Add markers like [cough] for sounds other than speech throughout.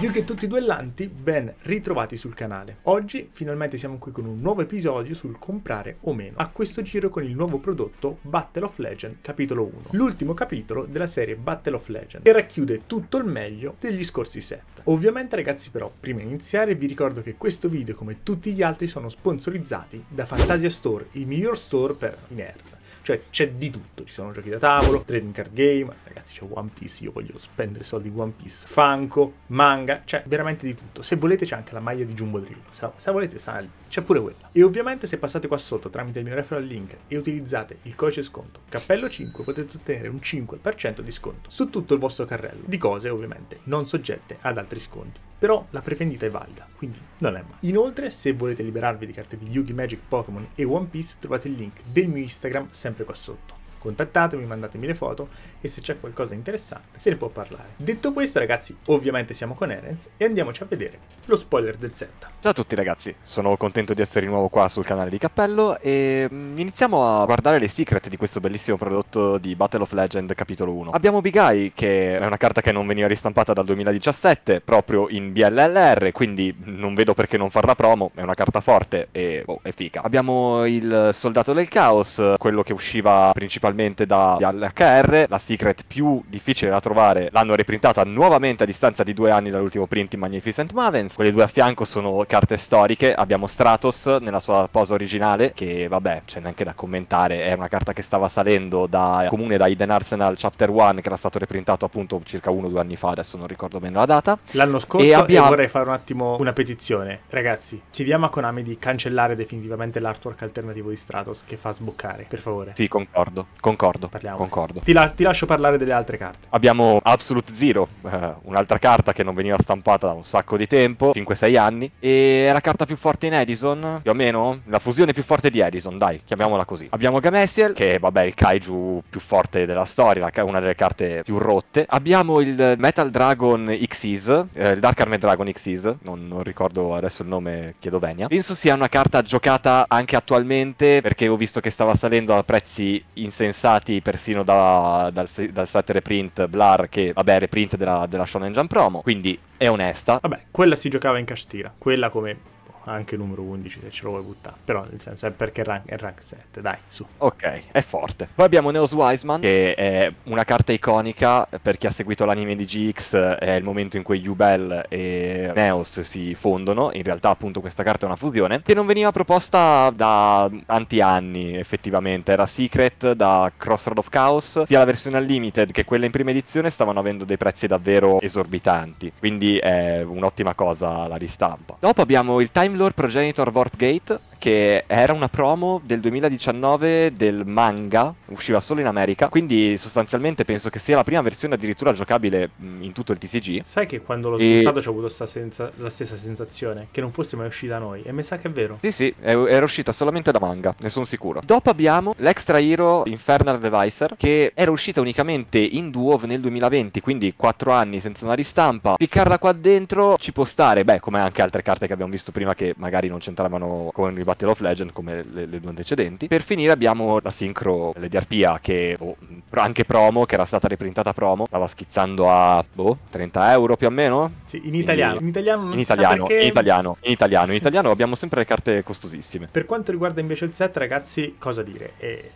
Io che tutti duellanti, ben ritrovati sul canale. Oggi finalmente siamo qui con un nuovo episodio sul comprare o meno, a questo giro con il nuovo prodotto Battle of Legend capitolo 1, l'ultimo capitolo della serie Battle of Legend, che racchiude tutto il meglio degli scorsi set. Ovviamente ragazzi però, prima di iniziare vi ricordo che questo video come tutti gli altri sono sponsorizzati da Fantasia Store, il miglior store per i nerd. Cioè, c'è di tutto. Ci sono giochi da tavolo, trading card game, ragazzi, c'è One Piece, io voglio spendere soldi in One Piece, Funko, manga, c'è cioè, veramente di tutto. Se volete c'è anche la maglia di Jumbo Drill. Se, se volete sta c'è pure quella. E ovviamente se passate qua sotto tramite il mio referral link e utilizzate il codice sconto cappello 5 potete ottenere un 5% di sconto su tutto il vostro carrello di cose ovviamente non soggette ad altri sconti però la prevendita è valida, quindi non è male. Inoltre, se volete liberarvi di carte di Yugi Magic Pokémon e One Piece, trovate il link del mio Instagram sempre qua sotto contattatemi, mandatemi le foto e se c'è qualcosa interessante se ne può parlare. Detto questo ragazzi, ovviamente siamo con Erenz e andiamoci a vedere lo spoiler del set. Ciao a tutti ragazzi, sono contento di essere di nuovo qua sul canale di Cappello e mm, iniziamo a guardare le secret di questo bellissimo prodotto di Battle of Legend capitolo 1. Abbiamo Big Eye, che è una carta che non veniva ristampata dal 2017 proprio in BLLR, quindi non vedo perché non farla promo, è una carta forte e oh, è figa. Abbiamo il Soldato del Caos, quello che usciva principalmente principalmente LHR. la secret più difficile da trovare l'hanno riprintata nuovamente a distanza di due anni dall'ultimo print in Magnificent Mavens, quelle due a fianco sono carte storiche, abbiamo Stratos nella sua posa originale, che vabbè, c'è neanche da commentare, è una carta che stava salendo da comune da Eden Arsenal Chapter 1, che era stato reprintato appunto circa uno o due anni fa, adesso non ricordo bene la data. L'anno scorso e, abbiamo... e vorrei fare un attimo una petizione. Ragazzi, chiediamo a Konami di cancellare definitivamente l'artwork alternativo di Stratos, che fa sboccare, per favore. Sì, concordo. Concordo, Parliamo. concordo. Ti, la- ti, lascio parlare delle altre carte. Abbiamo Absolute Zero, eh, un'altra carta che non veniva stampata da un sacco di tempo, 5-6 anni, e è la carta più forte in Edison, più o meno, la fusione più forte di Edison, dai, chiamiamola così. Abbiamo Gamessiel, che vabbè il kaiju più forte della storia, ca- una delle carte più rotte. Abbiamo il Metal Dragon Xyz, eh, il Dark Armed Dragon Xyz, non, non, ricordo adesso il nome, chiedo venia. Penso sia una carta giocata anche attualmente, perché ho visto che stava salendo a prezzi insensibili ripensati persino da, dal, dal set reprint Blar, che vabbè, reprint della, della Shonen Jump promo. Quindi è onesta. Vabbè, quella si giocava in Castira, quella come anche numero 11 se ce lo vuoi buttare, però nel senso è perché è rank, è rank 7, dai, su. Ok, è forte. Poi abbiamo Neos Wiseman, che è una carta iconica per chi ha seguito l'anime di GX, è il momento in cui Jubel e Neos si fondono, in realtà appunto questa carta è una fusione, che non veniva proposta da tanti anni effettivamente, era Secret da Crossroad of Chaos, sia la versione Unlimited che quella in prima edizione stavano avendo dei prezzi davvero esorbitanti, quindi è un'ottima cosa la ristampa. Dopo abbiamo il Time Gillor, progenitor Vortgate, che era una promo del 2019 del manga, usciva solo in America, quindi sostanzialmente penso che sia la prima versione addirittura giocabile mm, in tutto il TCG. Sai che quando l'ho sviluppato e... ho avuto senza... la stessa sensazione, che non fosse mai uscita da noi, e mi sa che è vero. Sì, sì, era uscita solamente da manga, ne sono sicuro. Dopo abbiamo l'Extra Hero Infernal Devicer, che era uscita unicamente in Duo nel 2020, quindi 4 anni senza una ristampa. Piccarla qua dentro ci può stare, beh, come anche altre carte che abbiamo visto prima che magari non c'entravano con il Battle of Legend come le, le due antecedenti. Per finire abbiamo la sincro Lady Arpia che oh, anche promo, che era stata riprintata promo, stava schizzando a boh, 30 euro più o meno. Sì, in italiano. in italiano non in italiano, perché... in italiano, in italiano, in italiano abbiamo sempre le carte costosissime. Per quanto riguarda invece il set, ragazzi, cosa dire? Eh,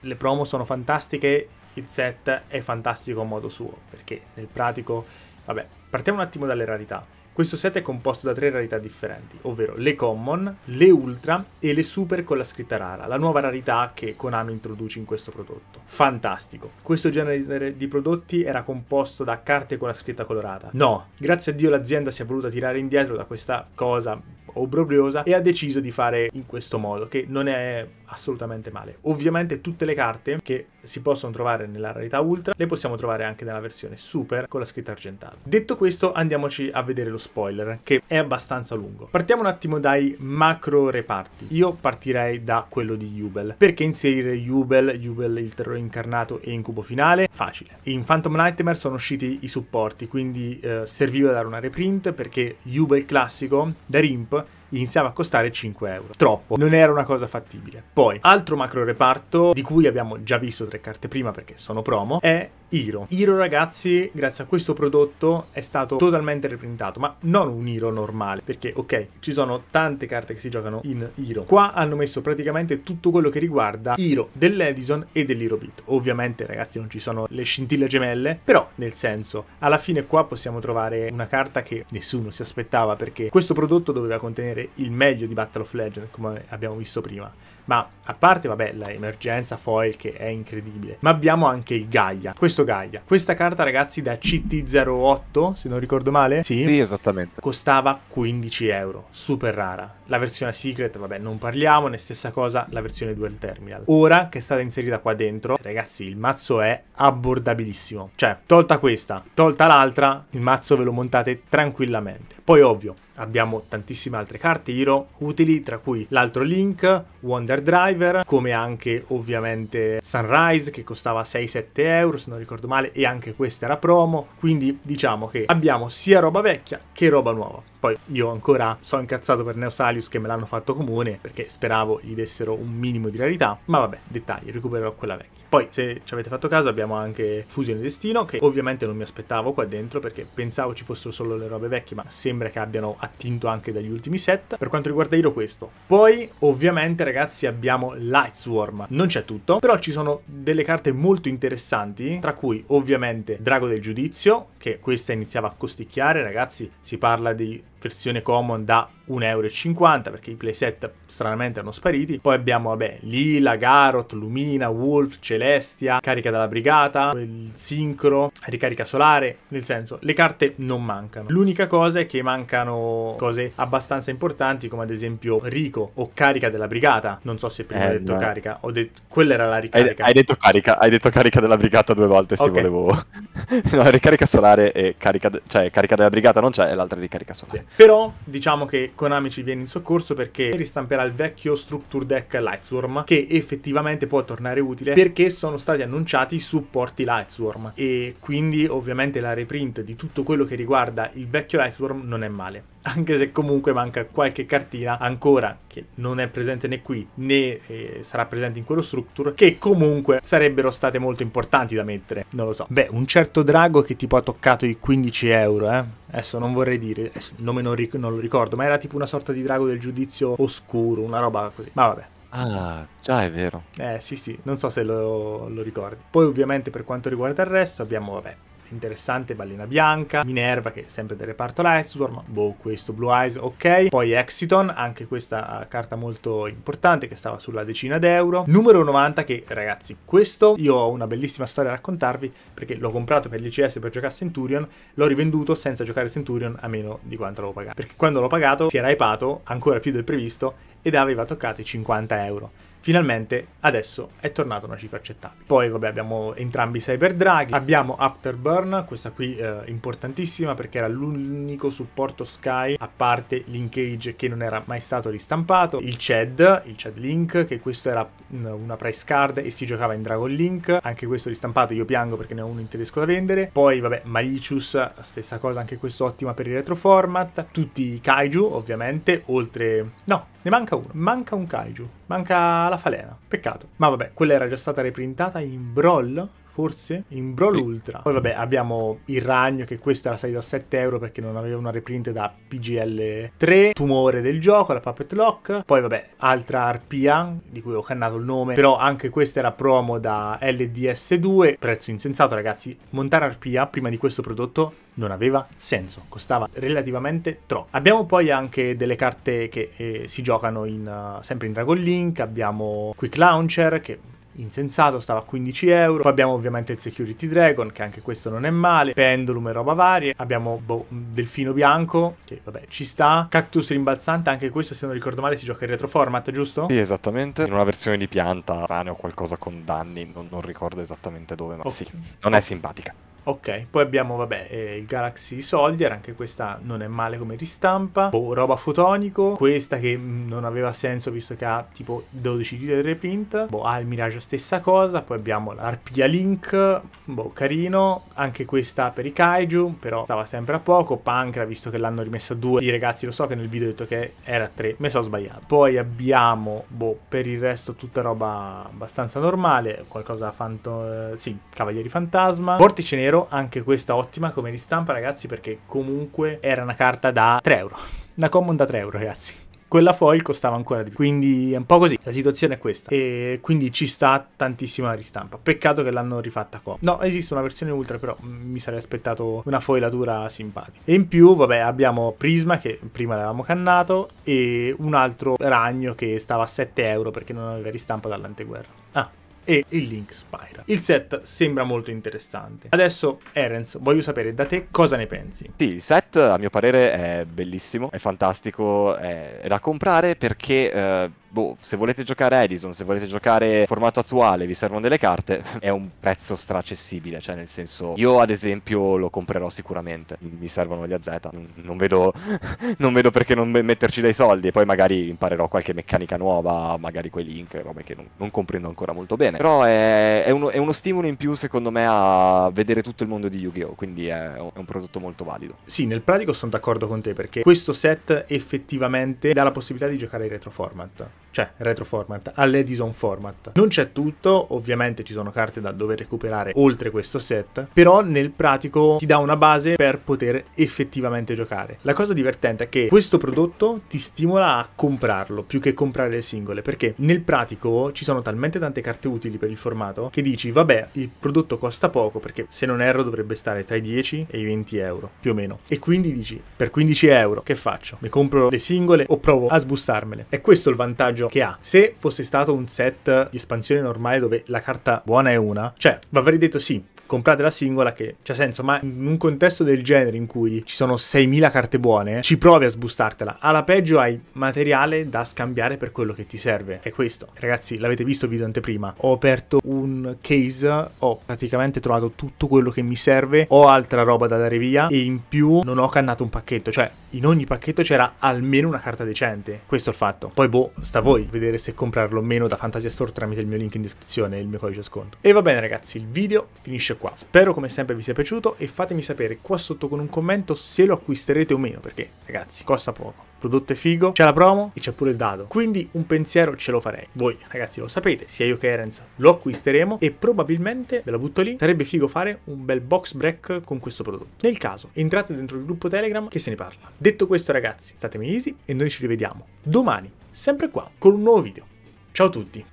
le promo sono fantastiche, il set è fantastico a modo suo, perché nel pratico, vabbè, partiamo un attimo dalle rarità. Questo set è composto da tre rarità differenti, ovvero le common, le ultra e le super con la scritta rara, la nuova rarità che Konami introduce in questo prodotto. Fantastico! Questo genere di prodotti era composto da carte con la scritta colorata. No, grazie a Dio l'azienda si è voluta tirare indietro da questa cosa obbrobriosa e ha deciso di fare in questo modo, che non è assolutamente male. Ovviamente tutte le carte che si possono trovare nella rarità ultra le possiamo trovare anche nella versione super con la scritta argentata. Detto questo andiamoci a vedere lo spoiler, che è abbastanza lungo. Partiamo un attimo dai macro reparti. Io partirei da quello di Jubel. Perché inserire Jubel, Jubel il terrore incarnato e incubo finale? Facile. In Phantom Nightmare sono usciti i supporti, quindi eh, serviva dare una reprint perché Jubel classico da Rimp iniziava a costare 5 euro. Troppo, non era una cosa fattibile. Poi, altro macro reparto di cui abbiamo già visto tre carte prima perché sono promo, è Hiro. Hiro ragazzi, grazie a questo prodotto è stato totalmente reprintato, ma non un Hiro normale, perché ok, ci sono tante carte che si giocano in Hiro. Qua hanno messo praticamente tutto quello che riguarda Hiro dell'Edison e dell'Hiro Beat. Ovviamente ragazzi non ci sono le scintille gemelle, però nel senso, alla fine qua possiamo trovare una carta che nessuno si aspettava perché questo prodotto doveva contenere avere il meglio di Battle of Legend, come abbiamo visto prima. Ma a parte, vabbè, l'emergenza foil che è incredibile, ma abbiamo anche il Gaia, questo Gaia. Questa carta, ragazzi, da CT08, se non ricordo male, sì, sì esattamente. costava 15 euro, super rara. La versione Secret, vabbè, non parliamo. Ne stessa cosa la versione Dual Terminal. Ora che è stata inserita qua dentro, ragazzi, il mazzo è abbordabilissimo. Cioè, tolta questa, tolta l'altra, il mazzo ve lo montate tranquillamente. Poi ovvio, Abbiamo tantissime altre carte Hero utili, tra cui l'altro Link, Wonder Driver, come anche ovviamente Sunrise che costava 6-7 euro se non ricordo male e anche questa era promo, quindi diciamo che abbiamo sia roba vecchia che roba nuova. Poi io ancora sono incazzato per Neosalius che me l'hanno fatto comune perché speravo gli dessero un minimo di rarità, ma vabbè, dettagli, recupererò quella vecchia. Poi se ci avete fatto caso abbiamo anche Fusione Destino che ovviamente non mi aspettavo qua dentro perché pensavo ci fossero solo le robe vecchie, ma sembra che abbiano attinto anche dagli ultimi set. Per quanto riguarda Iro questo. Poi ovviamente ragazzi abbiamo Lightswarm, non c'è tutto, però ci sono delle carte molto interessanti, tra cui ovviamente Drago del Giudizio, che questa iniziava a costicchiare, ragazzi, si parla di versione common da 1,50 euro perché i playset stranamente erano spariti. Poi abbiamo, vabbè, Lila, Garot, Lumina, Wolf, Celestia, carica della brigata, il sincro, ricarica solare, nel senso le carte non mancano. L'unica cosa è che mancano cose abbastanza importanti come ad esempio Rico o carica della brigata. Non so se prima eh, ho detto no. carica, ho detto quella era la ricarica. Hai, hai, detto carica, hai detto carica della brigata due volte se okay. volevo. [laughs] no, ricarica solare e carica, de... cioè carica della brigata non c'è e l'altra ricarica solare. Sì. Però diciamo che Konami ci viene in soccorso perché ristamperà il vecchio Structure Deck Lightsworm che effettivamente può tornare utile perché sono stati annunciati i supporti Lightsworm e quindi ovviamente la reprint di tutto quello che riguarda il vecchio Lightsworm non è male. [laughs] anche se comunque manca qualche cartina ancora che non è presente né qui né eh, sarà presente in quello structure che comunque sarebbero state molto importanti da mettere non lo so beh un certo drago che tipo ha toccato i 15 euro eh adesso non vorrei dire il nome non, ric- non lo ricordo ma era tipo una sorta di drago del giudizio oscuro una roba così ma vabbè Ah, già è vero. Eh sì sì, non so se lo, lo, ricordi. Poi ovviamente per quanto riguarda il resto abbiamo, vabbè, interessante, Ballena Bianca, Minerva che è sempre del reparto Lightstorm, boh questo Blue Eyes ok, poi Exiton, anche questa eh, carta molto importante che stava sulla decina d'euro, numero 90 che ragazzi questo io ho una bellissima storia da raccontarvi perché l'ho comprato per l'ICS per giocare a Centurion, l'ho rivenduto senza giocare Centurion a meno di quanto l'ho pagato, perché quando l'ho pagato si era hypato ancora più del previsto ed aveva toccato i 50 euro finalmente adesso è tornata una cifra accettabile. Poi vabbè abbiamo entrambi Cyber Draghi, abbiamo Afterburn, questa qui eh, importantissima perché era l'unico supporto Sky a parte Linkage che non era mai stato ristampato, il CED, il CED Link, che questo era mm, una price card e si giocava in Dragon Link, anche questo ristampato io piango perché ne ho uno in tedesco da vendere, poi vabbè Malicious, stessa cosa, anche questo ottima per il retro format, tutti i kaiju ovviamente, oltre... no, ne manca uno, manca un kaiju, manca la falena. Peccato. Ma vabbè, quella era già stata reprintata in Brawl forse, in Brawl sì. Ultra. Poi vabbè abbiamo il ragno che questo era salito a 7 euro perché non aveva una reprint da PGL 3, tumore del gioco, la Puppet Lock, poi vabbè altra Arpia di cui ho cannato il nome, però anche questa era promo da LDS2, prezzo insensato ragazzi, montare Arpia prima di questo prodotto non aveva senso, costava relativamente troppo. Abbiamo poi anche delle carte che eh, si giocano in, uh, sempre in Dragon Link, abbiamo Quick Launcher che insensato, stava a 15 euro. Poi abbiamo ovviamente il Security Dragon, che anche questo non è male, Pendulum e roba varie. Abbiamo boh, Delfino Bianco, che vabbè ci sta, Cactus Rimbalzante, anche questo se non ricordo male si gioca in retro format, giusto? Sì, esattamente, in una versione di pianta, rane o qualcosa con danni, non, non ricordo esattamente dove, ma okay. sì, non è simpatica. Ok, poi abbiamo, vabbè, eh, il Galaxy Soldier, anche questa non è male come ristampa. Boh, roba fotonico, questa che mm, non aveva senso visto che ha tipo 12 di reprint. Boh, ha il Mirage stessa cosa, poi abbiamo l'Arpia Link, boh, carino. Anche questa per i Kaiju, però stava sempre a poco. Pancra, visto che l'hanno rimesso a due. Sì, ragazzi, lo so che nel video ho detto che era a 3, mi sono sbagliato. Poi abbiamo, boh, per il resto tutta roba abbastanza normale, qualcosa da fanto... Eh, sì, Cavalieri Fantasma. Vortice Nero euro, anche questa ottima come ristampa ragazzi perché comunque era una carta da 3 euro, [laughs] una common da 3 euro ragazzi quella foil costava ancora di più. Quindi è un po' così. La situazione è questa. E quindi ci sta tantissima la ristampa. Peccato che l'hanno rifatta qua. No, esiste una versione ultra, però mi sarei aspettato una foilatura simpatica. E in più, vabbè, abbiamo Prisma che prima l'avevamo cannato e un altro ragno che stava a 7 euro perché non aveva ristampa dall'anteguerra e il link Spyra. Il set sembra molto interessante. Adesso, Erens, voglio sapere da te cosa ne pensi. Sì, il set a mio parere è bellissimo, è fantastico, è da comprare perché... Eh boh, se volete giocare Edison, se volete giocare formato attuale, vi servono delle carte, [laughs] è un prezzo straccessibile, cioè nel senso, io ad esempio lo comprerò sicuramente, mi servono gli AZ, non vedo, [laughs] non vedo perché non metterci dei soldi e poi magari imparerò qualche meccanica nuova, magari quei link, robe che non, non comprendo ancora molto bene, però è, è, uno, è, uno, stimolo in più secondo me a vedere tutto il mondo di Yu-Gi-Oh, quindi è, è un prodotto molto valido. Sì, nel pratico sono d'accordo con te perché questo set effettivamente dà la possibilità di giocare in retro format cioè retro format, all'Edison format. Non c'è tutto, ovviamente ci sono carte da dover recuperare oltre questo set, però nel pratico ti dà una base per poter effettivamente giocare. La cosa divertente è che questo prodotto ti stimola a comprarlo più che comprare le singole, perché nel pratico ci sono talmente tante carte utili per il formato che dici vabbè il prodotto costa poco perché se non erro dovrebbe stare tra i 10 e i 20 euro più o meno e quindi dici per 15 euro che faccio? Mi compro le singole o provo a sbustarmele? È questo il vantaggio che ha. Se fosse stato un set di espansione normale dove la carta buona è una, cioè, avrei detto sì, comprate la singola che c'è cioè, senso, ma in un contesto del genere in cui ci sono 6.000 carte buone, ci provi a sbustartela. Alla peggio hai materiale da scambiare per quello che ti serve. È questo. Ragazzi, l'avete visto il video anteprima. Ho aperto un case, ho praticamente trovato tutto quello che mi serve, ho altra roba da dare via e in più non ho cannato un pacchetto, cioè in ogni pacchetto c'era almeno una carta decente. Questo è il fatto. Poi boh, sta a voi vedere se comprarlo o meno da Fantasia Store tramite il mio link in descrizione e il mio codice sconto. E va bene ragazzi, il video finisce qua. Spero come sempre vi sia piaciuto e fatemi sapere qua sotto con un commento se lo acquisterete o meno, perché ragazzi costa poco. Prodotto è figo, c'è la promo e c'è pure il dado. Quindi un pensiero ce lo farei. Voi ragazzi lo sapete, sia io che Erenz lo acquisteremo e probabilmente, ve la butto lì, sarebbe figo fare un bel box break con questo prodotto. Nel caso entrate dentro il gruppo Telegram che se ne parla. Detto questo ragazzi, statemi easy e noi ci rivediamo domani, sempre qua, con un nuovo video. Ciao a tutti!